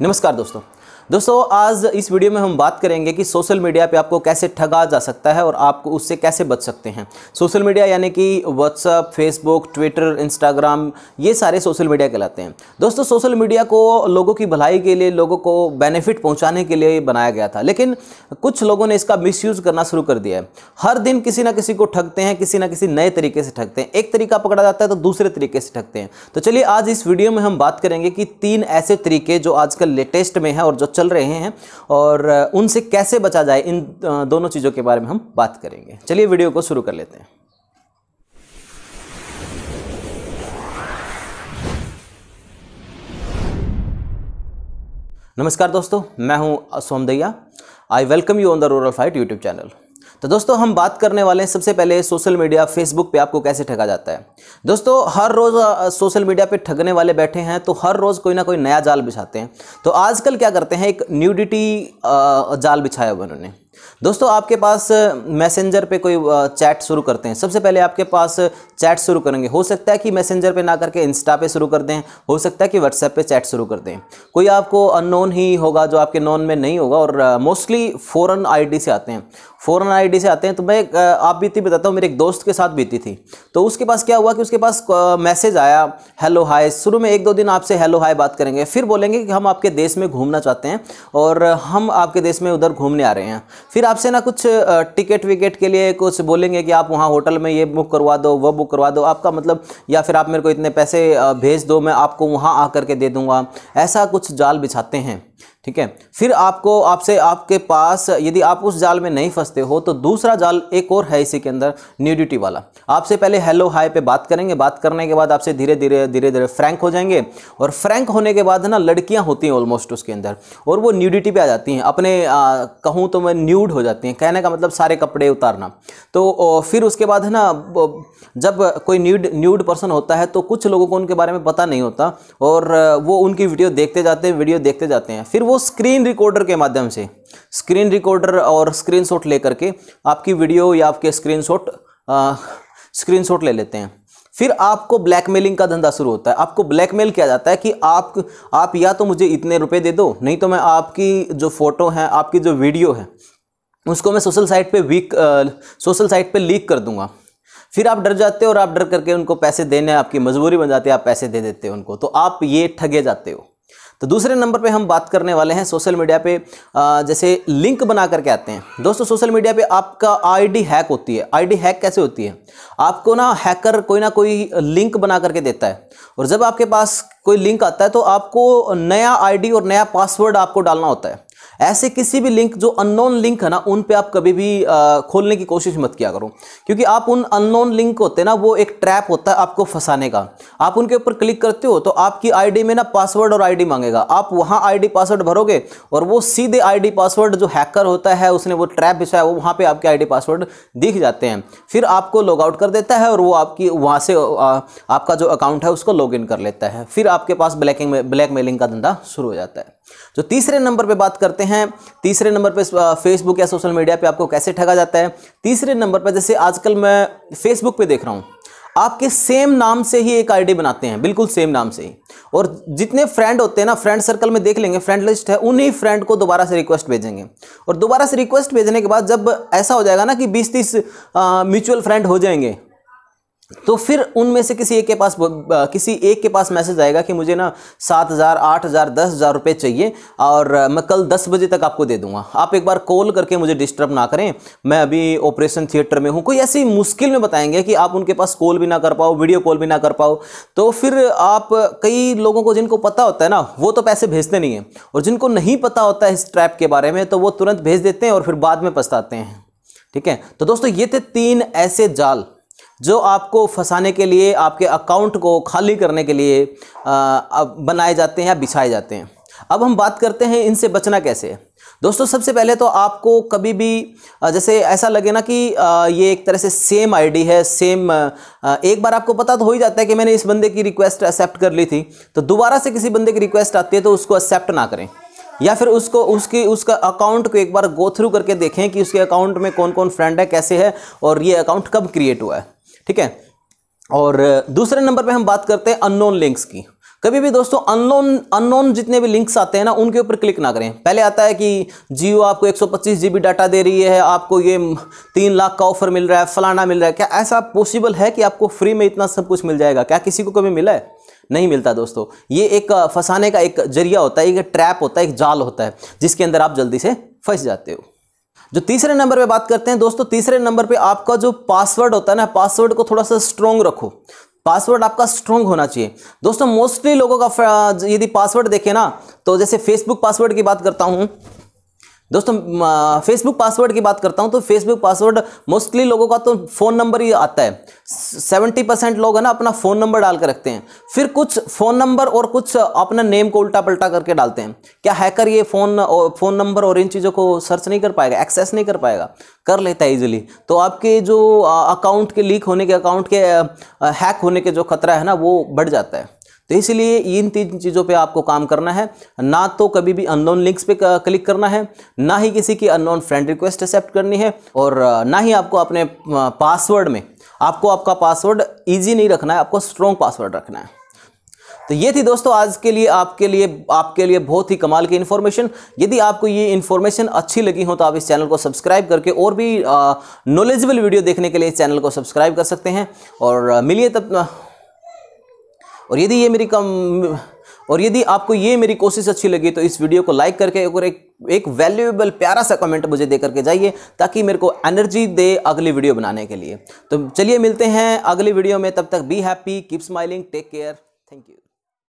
नमस्कार दोस्तों दोस्तों आज इस वीडियो में हम बात करेंगे कि सोशल मीडिया पे आपको कैसे ठगा जा सकता है और आपको उससे कैसे बच सकते हैं सोशल मीडिया यानी कि व्हाट्सअप फेसबुक ट्विटर इंस्टाग्राम ये सारे सोशल मीडिया कहलाते हैं दोस्तों सोशल मीडिया को लोगों की भलाई के लिए लोगों को बेनिफिट पहुँचाने के लिए बनाया गया था लेकिन कुछ लोगों ने इसका मिस करना शुरू कर दिया है हर दिन किसी ना किसी को ठगते हैं किसी ना किसी नए तरीके से ठगते हैं एक तरीका पकड़ा जाता है तो दूसरे तरीके से ठगते हैं तो चलिए आज इस वीडियो में हम बात करेंगे कि तीन ऐसे तरीके जो आजकल लेटेस्ट में है और जो चल रहे हैं और उनसे कैसे बचा जाए इन दोनों चीज़ों के बारे में हम बात करेंगे चलिए वीडियो को शुरू कर लेते हैं नमस्कार दोस्तों मैं हूं Somdaiya I welcome you on the rural fight YouTube channel तो दोस्तों हम बात करने वाले हैं सबसे पहले सोशल मीडिया फेसबुक पे आपको कैसे ठगा जाता है दोस्तों हर रोज़ सोशल मीडिया पे ठगने वाले बैठे हैं तो हर रोज़ कोई ना कोई नया जाल बिछाते हैं तो आजकल क्या करते हैं एक न्यूडिटी जाल बिछाया हुआ उन्होंने दोस्तों आपके पास मैसेंजर पे कोई चैट शुरू करते हैं सबसे पहले आपके पास चैट शुरू करेंगे हो सकता है कि मैसेंजर पे ना करके इंस्टा पे शुरू कर दें हो सकता है कि व्हाट्सएप पे चैट शुरू कर दें कोई आपको अननोन ही होगा जो आपके नॉन में नहीं होगा और मोस्टली फ़ौरन आईडी से आते हैं फ़ॉरन आईडी से आते हैं तो मैं आप बीती बताता हूँ मेरे एक दोस्त के साथ बीती थी तो उसके पास क्या हुआ कि उसके पास मैसेज आया हेलो हाय शुरू में एक दो दिन आपसे हेलो हाय बात करेंगे फिर बोलेंगे कि हम आपके देश में घूमना चाहते हैं और हम आपके देश में उधर घूमने आ रहे हैं फिर आपसे ना कुछ टिकट विकेट के लिए कुछ बोलेंगे कि आप वहाँ होटल में ये बुक करवा दो वह बुक करवा दो आपका मतलब या फिर आप मेरे को इतने पैसे भेज दो मैं आपको वहाँ आ के दे दूँगा ऐसा कुछ जाल बिछाते हैं ठीक है फिर आपको आपसे आपके पास यदि आप उस जाल में नहीं फंसते हो तो दूसरा जाल एक और है इसी के अंदर न्यूडिटी वाला आपसे पहले हेलो हाई पे बात करेंगे बात करने के बाद आपसे धीरे धीरे धीरे धीरे फ्रैंक हो जाएंगे और फ्रैंक होने के बाद ना लड़कियां होती हैं ऑलमोस्ट उसके अंदर और वो न्यूडिटी पर आ जाती हैं अपने कहूँ तो मैं न्यूड हो जाती हैं कहने का मतलब सारे कपड़े उतारना तो फिर उसके बाद है ना जब कोई न्यूड न्यूड पर्सन होता है तो कुछ लोगों को उनके बारे में पता नहीं होता और वो उनकी वीडियो देखते जाते हैं वीडियो देखते जाते हैं फिर वो स्क्रीन रिकॉर्डर के माध्यम से स्क्रीन रिकॉर्डर और स्क्रीनशॉट लेकर के आपकी वीडियो या आपके स्क्रीनशॉट स्क्रीनशॉट ले लेते हैं फिर आपको ब्लैकमेलिंग का धंधा शुरू होता है आपको ब्लैकमेल किया जाता है कि आप आप या तो मुझे इतने रुपए दे दो नहीं तो मैं आपकी जो फ़ोटो है आपकी जो वीडियो है उसको मैं सोशल साइट पे वीक सोशल साइट पे लीक कर दूंगा फिर आप डर जाते हो और आप डर करके उनको पैसे देने आपकी मजबूरी बन जाती है आप पैसे दे देते हो उनको तो आप ये ठगे जाते हो तो दूसरे नंबर पे हम बात करने वाले हैं सोशल मीडिया पे जैसे लिंक बना करके आते हैं दोस्तों सोशल मीडिया पे आपका आईडी हैक होती है आईडी हैक कैसे होती है आपको ना हैकर कोई ना कोई लिंक बना करके देता है और जब आपके पास कोई लिंक आता है तो आपको नया आईडी और नया पासवर्ड आपको डालना होता है ऐसे किसी भी लिंक जो अननोन लिंक है ना उन पे आप कभी भी खोलने की कोशिश मत किया करो क्योंकि आप उन अननोन लिंक होते हैं ना वो एक ट्रैप होता है आपको फंसाने का आप उनके ऊपर क्लिक करते हो तो आपकी आईडी में ना पासवर्ड और आईडी मांगेगा आप वहाँ आईडी पासवर्ड भरोगे और वो सीधे आईडी पासवर्ड जो हैकर होता है उसने वो ट्रैप बिछाया वो वहाँ पर आपके आई पासवर्ड दिख जाते हैं फिर आपको लॉग आउट कर देता है और वो आपकी वहाँ से आपका जो अकाउंट है उसको लॉग इन कर लेता है फिर आपके पास ब्लैक ब्लैक मेलिंग का धंधा शुरू हो जाता है जो तीसरे नंबर पे बात करते हैं तीसरे नंबर पे फेसबुक या सोशल मीडिया पे आपको कैसे ठगा जाता है तीसरे नंबर पर जैसे आजकल मैं फेसबुक पे देख रहा हूँ आपके सेम नाम से ही एक आईडी बनाते हैं बिल्कुल सेम नाम से ही और जितने फ्रेंड होते हैं ना फ्रेंड सर्कल में देख लेंगे फ्रेंड लिस्ट है उन्हीं फ्रेंड को दोबारा से रिक्वेस्ट भेजेंगे और दोबारा से रिक्वेस्ट भेजने के बाद जब ऐसा हो जाएगा ना कि बीस तीस म्यूचुअल फ्रेंड हो जाएंगे तो फिर उनमें से किसी एक के पास किसी एक के पास मैसेज आएगा कि मुझे ना सात हज़ार आठ हज़ार दस हज़ार रुपये चाहिए और मैं कल दस बजे तक आपको दे दूंगा आप एक बार कॉल करके मुझे डिस्टर्ब ना करें मैं अभी ऑपरेशन थिएटर में हूँ कोई ऐसी मुश्किल में बताएंगे कि आप उनके पास कॉल भी ना कर पाओ वीडियो कॉल भी ना कर पाओ तो फिर आप कई लोगों को जिनको पता होता है ना वो तो पैसे भेजते नहीं हैं और जिनको नहीं पता होता है इस ट्रैप के बारे में तो वो तुरंत भेज देते हैं और फिर बाद में पछताते हैं ठीक है तो दोस्तों ये थे तीन ऐसे जाल जो आपको फंसाने के लिए आपके अकाउंट को खाली करने के लिए बनाए जाते हैं या बिछाए जाते हैं अब हम बात करते हैं इनसे बचना कैसे दोस्तों सबसे पहले तो आपको कभी भी जैसे ऐसा लगे ना कि ये एक तरह से सेम आईडी है सेम एक बार आपको पता तो हो ही जाता है कि मैंने इस बंदे की रिक्वेस्ट एक्सेप्ट कर ली थी तो दोबारा से किसी बंदे की रिक्वेस्ट आती है तो उसको एक्सेप्ट ना करें या फिर उसको उसकी उसका अकाउंट को एक बार गो थ्रू करके देखें कि उसके अकाउंट में कौन कौन फ्रेंड है कैसे है और ये अकाउंट कब क्रिएट हुआ है ठीक है और दूसरे नंबर पे हम बात करते हैं अननोन लिंक्स की कभी भी दोस्तों अननोन अननोन जितने भी लिंक्स आते हैं ना उनके ऊपर क्लिक ना करें पहले आता है कि जियो आपको एक जीबी डाटा दे रही है आपको ये तीन लाख का ऑफर मिल रहा है फलाना मिल रहा है क्या ऐसा पॉसिबल है कि आपको फ्री में इतना सब कुछ मिल जाएगा क्या किसी को कभी मिला है नहीं मिलता दोस्तों ये एक फंसाने का एक जरिया होता है एक ट्रैप होता है एक जाल होता है जिसके अंदर आप जल्दी से फंस जाते हो जो तीसरे नंबर पे बात करते हैं दोस्तों तीसरे नंबर पे आपका जो पासवर्ड होता है ना पासवर्ड को थोड़ा सा स्ट्रॉन्ग रखो पासवर्ड आपका स्ट्रॉन्ग होना चाहिए दोस्तों मोस्टली लोगों का यदि पासवर्ड देखें ना तो जैसे फेसबुक पासवर्ड की बात करता हूँ दोस्तों फेसबुक पासवर्ड की बात करता हूं तो फेसबुक पासवर्ड मोस्टली लोगों का तो फ़ोन नंबर ही आता है सेवेंटी परसेंट लोग है ना अपना फ़ोन नंबर डाल के रखते हैं फिर कुछ फ़ोन नंबर और कुछ अपना नेम को उल्टा पलटा करके डालते हैं क्या हैकर ये फ़ोन फ़ोन नंबर और इन चीज़ों को सर्च नहीं कर पाएगा एक्सेस नहीं कर पाएगा कर लेता है इजिली तो आपके जो अकाउंट के लीक होने के अकाउंट के हैक होने के जो खतरा है ना वो बढ़ जाता है तो इसलिए इन तीन चीज़ों पे आपको काम करना है ना तो कभी भी अननोन लिंक्स पे क्लिक करना है ना ही किसी की अननोन फ्रेंड रिक्वेस्ट एक्सेप्ट करनी है और ना ही आपको अपने पासवर्ड में आपको आपका पासवर्ड ईजी नहीं रखना है आपको स्ट्रॉन्ग पासवर्ड रखना है तो ये थी दोस्तों आज के लिए आपके लिए आपके लिए बहुत ही कमाल की इन्फॉर्मेशन यदि आपको ये इन्फॉर्मेशन अच्छी लगी हो तो आप इस चैनल को सब्सक्राइब करके और भी नॉलेजेबल वीडियो देखने के लिए इस चैनल को सब्सक्राइब कर सकते हैं और मिलिए तब और यदि ये मेरी कम और यदि आपको ये मेरी कोशिश अच्छी लगी तो इस वीडियो को लाइक करके और एक एक वैल्यूएबल प्यारा सा कमेंट मुझे दे करके जाइए ताकि मेरे को एनर्जी दे अगली वीडियो बनाने के लिए तो चलिए मिलते हैं अगली वीडियो में तब तक be happy keep smiling take care thank you